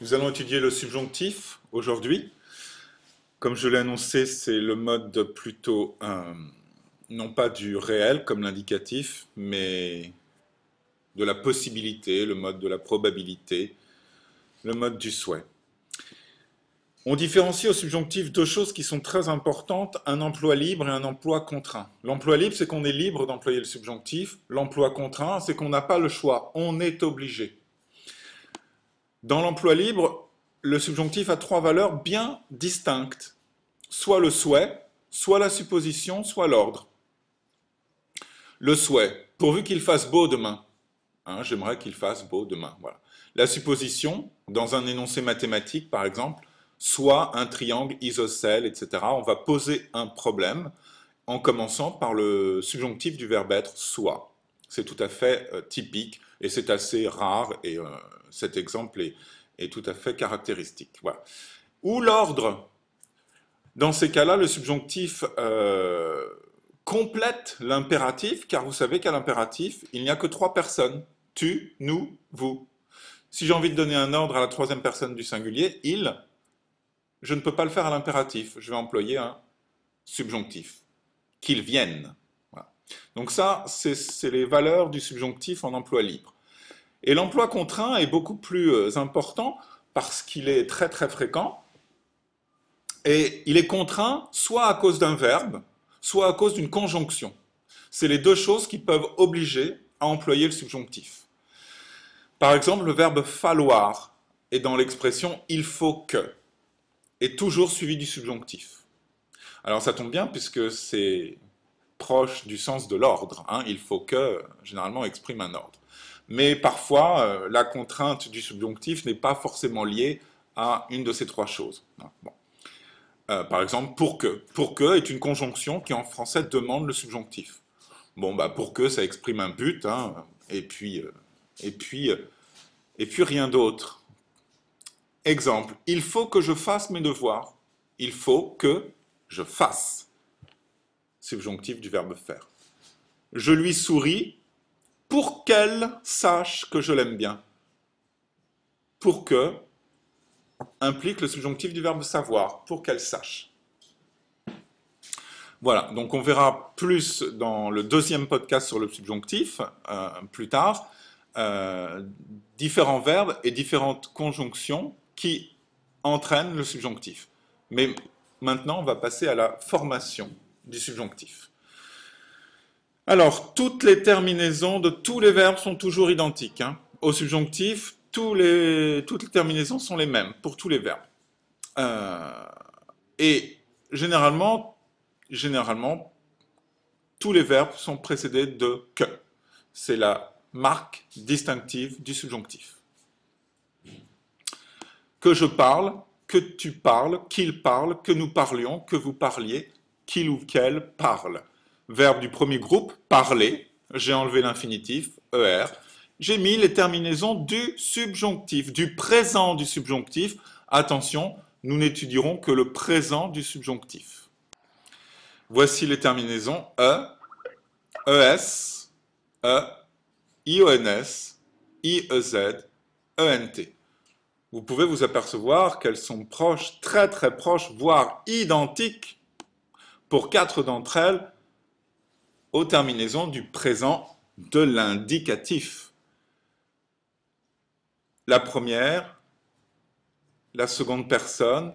Nous allons étudier le subjonctif aujourd'hui. Comme je l'ai annoncé, c'est le mode plutôt, euh, non pas du réel comme l'indicatif, mais de la possibilité, le mode de la probabilité, le mode du souhait. On différencie au subjonctif deux choses qui sont très importantes, un emploi libre et un emploi contraint. L'emploi libre, c'est qu'on est libre d'employer le subjonctif. L'emploi contraint, c'est qu'on n'a pas le choix, on est obligé. Dans l'emploi libre, le subjonctif a trois valeurs bien distinctes. Soit le souhait, soit la supposition, soit l'ordre. Le souhait, pourvu qu'il fasse beau demain. Hein, j'aimerais qu'il fasse beau demain. Voilà. La supposition, dans un énoncé mathématique par exemple, soit un triangle isocèle, etc. On va poser un problème en commençant par le subjonctif du verbe être, soit. C'est tout à fait euh, typique et c'est assez rare et euh, cet exemple est, tout à fait caractéristique. Voilà. Ou l'ordre. Dans ces cas-là, le subjonctif euh, complète l'impératif car vous savez qu'à l'impératif, il n'y a que trois personnes. Tu, nous, vous. Si j'ai envie de donner un ordre à la troisième personne du singulier, il, je ne peux pas le faire à l'impératif. Je vais employer un subjonctif. Qu'il vienne. Donc ça, c'est les valeurs du subjonctif en emploi libre. Et l'emploi contraint est beaucoup plus euh, important parce qu'il est très très fréquent. Et il est contraint soit à cause d'un verbe, soit à cause d'une conjonction. C'est les deux choses qui peuvent obliger à employer le subjonctif. Par exemple, le verbe falloir est dans l'expression il faut que, est toujours suivi du subjonctif. Alors ça tombe bien puisque c'est proche du sens de l'ordre. Hein. Il faut que, généralement, exprime un ordre. Mais parfois, euh, la contrainte du subjonctif n'est pas forcément liée à une de ces trois choses. Hein. Euh, par exemple, pour que. Pour que est une conjonction qui, en français, demande le subjonctif. Bon, bah, pour que, ça exprime un but, hein. et puis, euh, et puis, et puis rien d'autre. Exemple, il faut que je fasse mes devoirs. Il faut que je fasse subjonctif du verbe faire. Je lui souris pour qu'elle sache que je l'aime bien. Pour que implique le subjonctif du verbe savoir, pour qu'elle sache. Voilà, donc on verra plus dans le deuxième podcast sur le subjonctif, euh, plus tard, euh, différents verbes et différentes conjonctions qui entraînent le subjonctif. Mais maintenant, on va passer à la formation du subjonctif. Alors, toutes les terminaisons de tous les verbes sont toujours identiques. Hein. Au subjonctif, les, toutes les terminaisons sont les mêmes pour tous les verbes. Euh, et généralement, généralement, tous les verbes sont précédés de que. C'est la marque distinctive du subjonctif. Que je parle, que tu parles, qu'il parle, que nous parlions, que vous parliez, qu'il ou qu'elle parle. Verbe du premier groupe, parler. J'ai enlevé l'infinitif, er. J'ai mis les terminaisons du subjonctif, du présent du subjonctif. Attention, nous n'étudierons que le présent du subjonctif. Voici les terminaisons e, es, e, ions, iez, ent. Vous pouvez vous apercevoir qu'elles sont proches, très très proches, voire identiques pour quatre d'entre elles aux terminaisons du présent de l'indicatif. La première, la seconde personne,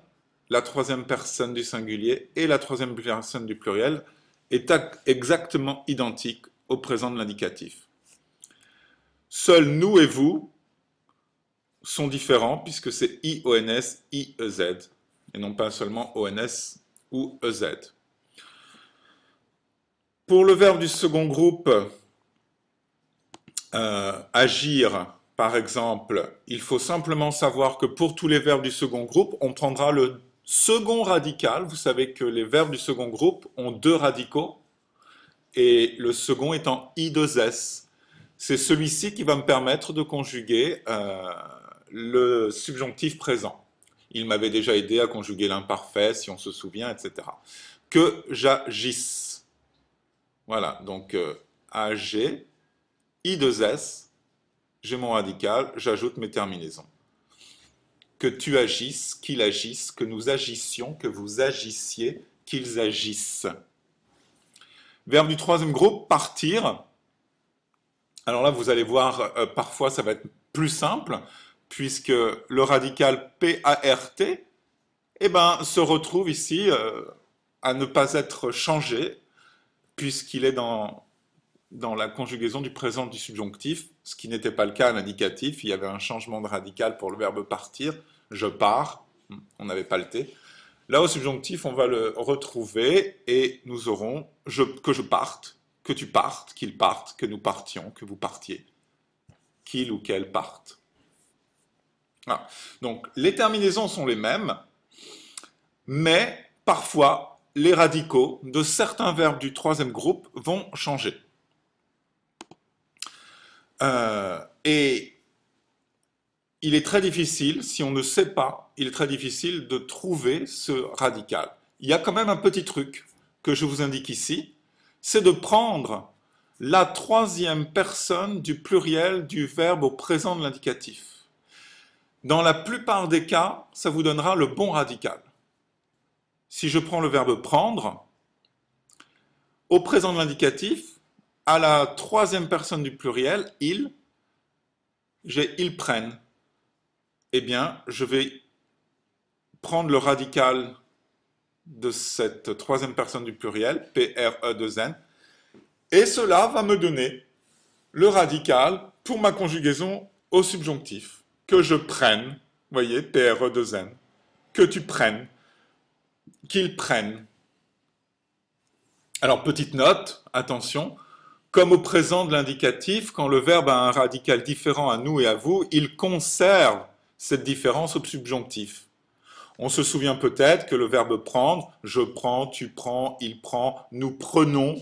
la troisième personne du singulier et la troisième personne du pluriel est exactement identique au présent de l'indicatif. Seuls nous et vous sont différents puisque c'est «» e et non pas seulement ONS ou e z pour le verbe du second groupe, euh, agir, par exemple, il faut simplement savoir que pour tous les verbes du second groupe, on prendra le second radical. Vous savez que les verbes du second groupe ont deux radicaux, et le second étant I2S. C'est celui-ci qui va me permettre de conjuguer euh, le subjonctif présent. Il m'avait déjà aidé à conjuguer l'imparfait, si on se souvient, etc. Que j'agisse. Voilà, donc euh, A, AG, I2S, j'ai mon radical, j'ajoute mes terminaisons. Que tu agisses, qu'il agisse, que nous agissions, que vous agissiez, qu'ils agissent. Verbe du troisième groupe, partir. Alors là, vous allez voir, euh, parfois ça va être plus simple, puisque le radical PART eh ben, se retrouve ici euh, à ne pas être changé puisqu'il est dans, la conjugaison du présent du subjonctif, ce qui n'était pas le cas à l'indicatif. Il y avait un changement de radical pour le verbe partir. Je pars, on n'avait pas le T. Là, au subjonctif, on va le retrouver et nous aurons que je parte, que tu partes, qu'il parte, que nous partions, que vous partiez, qu'il ou qu'elle parte. Ah. Donc, les terminaisons sont les mêmes, mais parfois, les radicaux de certains verbes du troisième groupe vont changer. Euh, et il est très difficile, si on ne sait pas, il est très difficile de trouver ce radical. Il y a quand même un petit truc que je vous indique ici, c'est de prendre la troisième personne du pluriel du verbe au présent de l'indicatif. Dans la plupart des cas, ça vous donnera le bon radical si je prends le verbe prendre, au présent de l'indicatif, à la troisième personne du pluriel, il, j'ai ils prennent. Eh bien, je vais prendre le radical de cette troisième personne du pluriel, e 2 n et cela va me donner le radical pour ma conjugaison au subjonctif. Que je prenne, voyez, PRE2N, que tu prennes qu'ils prennent. Alors, petite note, attention, comme au présent de l'indicatif, quand le verbe a un radical différent à nous et à vous, il conserve cette différence au subjonctif. On se souvient peut-être que le verbe prendre, je prends, tu prends, il prend, nous prenons,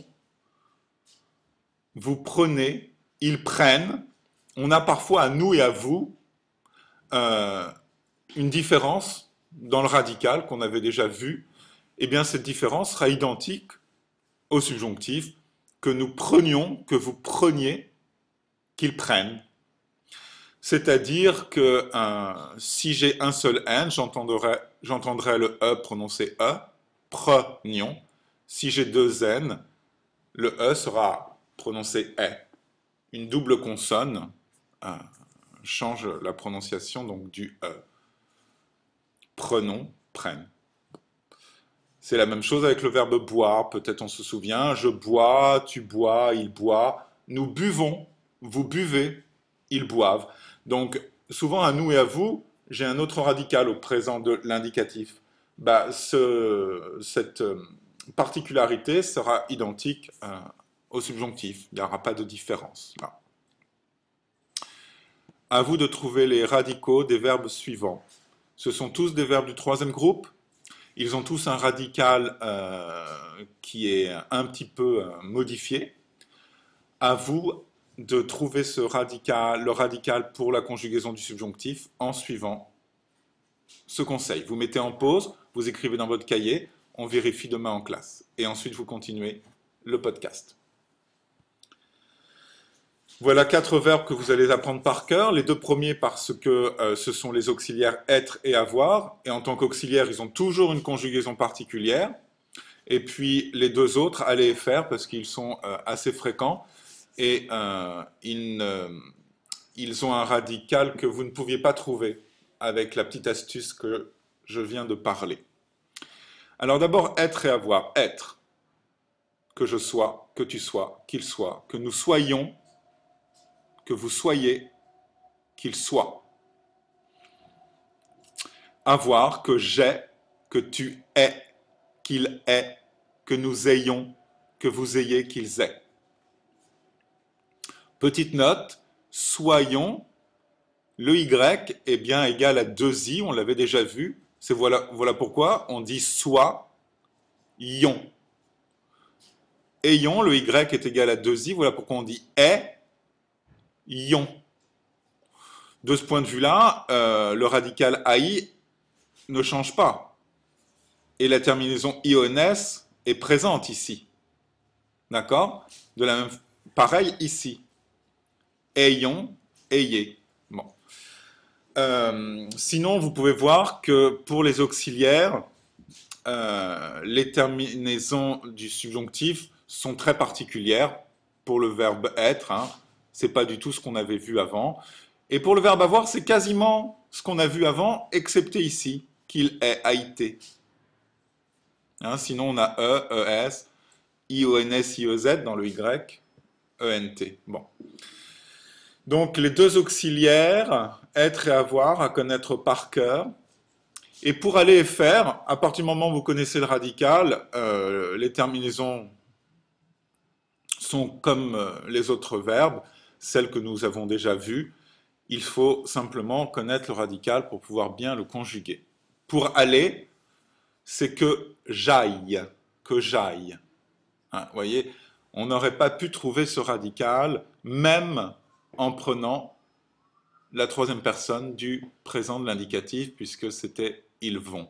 vous prenez, ils prennent. On a parfois à nous et à vous euh, une différence dans le radical qu'on avait déjà vu eh bien cette différence sera identique au subjonctif que nous prenions, que vous preniez, qu'ils prennent. C'est-à-dire que si j'ai un seul n, j'entendrai le e prononcé e, prenions. Si j'ai deux n, le e sera prononcé e. Une double consonne change la prononciation donc du e. Prenons, prennent. C'est la même chose avec le verbe boire. Peut-être on se souvient, je bois, tu bois, il boit. Nous buvons, vous buvez, ils boivent. Donc souvent à nous et à vous, j'ai un autre radical au présent de l'indicatif. Bah, cette euh, particularité sera identique euh, au subjonctif. Il n'y aura pas de différence. A À vous de trouver les radicaux des verbes suivants. Ce sont tous des verbes du troisième groupe ils ont tous un radical euh, qui est un petit peu euh, modifié. À vous de trouver ce radical, le radical pour la conjugaison du subjonctif en suivant ce conseil. Vous mettez en pause, vous écrivez dans votre cahier, on vérifie demain en classe. Et ensuite, vous continuez le podcast. Voilà quatre verbes que vous allez apprendre par cœur. Les deux premiers parce que euh, ce sont les auxiliaires être et avoir. Et en tant qu'auxiliaires, ils ont toujours une conjugaison particulière. Et puis les deux autres, aller et faire, parce qu'ils sont euh, assez fréquents. Et euh, ils, ils, ont un radical que vous ne pouviez pas trouver avec la petite astuce que je viens de parler. Alors d'abord, être et avoir. Être. Que je sois, que tu sois, qu'il soit, que nous soyons, que vous soyez, qu'il soit. Avoir que j'ai, que tu es, qu'il est, que nous ayons, que vous ayez, qu'ils aient. Petite note, soyons, le Y est bien égal à 2i, on l'avait déjà vu. C'est voilà, voilà pourquoi on dit soyons. Ayons, le Y est égal à 2i, voilà pourquoi on dit est, de ce point de vue-là, euh, le radical AI ne change pas. Et la terminaison IONS est présente ici. D'accord De la même pareil ici. Ayons, ayez. Bon. Euh, sinon, vous pouvez voir que pour les auxiliaires, euh, les terminaisons du subjonctif sont très particulières pour le verbe être. Hein. C'est pas du tout ce qu'on avait vu avant. Et pour le verbe avoir, c'est quasiment ce qu'on a vu avant, excepté ici, qu'il est haïté. Hein, sinon, on a E, ES, o z dans le Y, e t. Bon. Donc, les deux auxiliaires, être et avoir, à connaître par cœur. Et pour aller et faire, à partir du moment où vous connaissez le radical, euh, les terminaisons sont comme euh, les autres verbes celle que nous avons déjà vue, Il faut simplement connaître le radical pour pouvoir bien le conjuguer. Pour aller, c'est que j'aille, que j'aille. Hein, vous voyez, on n'aurait pas pu trouver ce radical même en prenant la troisième personne du présent de l'indicatif, puisque c'était ils vont.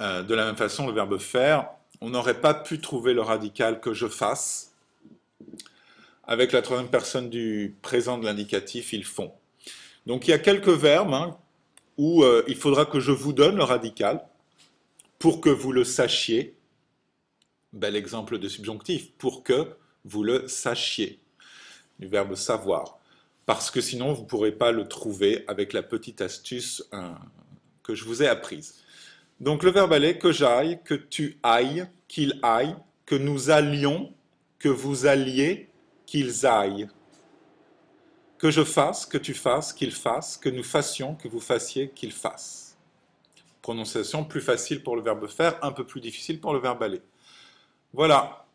Euh, de la même façon, le verbe faire, on n'aurait pas pu trouver le radical que je fasse, avec la troisième personne du présent de l'indicatif, ils font. Donc il y a quelques verbes hein, où euh, il faudra que je vous donne le radical pour que vous le sachiez. Bel exemple de subjonctif, pour que vous le sachiez, du verbe savoir. Parce que sinon, vous ne pourrez pas le trouver avec la petite astuce hein, que je vous ai apprise. Donc le verbe aller, que j'aille, que tu ailles, qu'il aille, que nous allions, que vous alliez, qu'ils aillent. Que je fasse, que tu fasses, qu'ils fassent, que nous fassions, que vous fassiez, qu'ils fassent. Prononciation plus facile pour le verbe faire, un peu plus difficile pour le verbe aller. Voilà.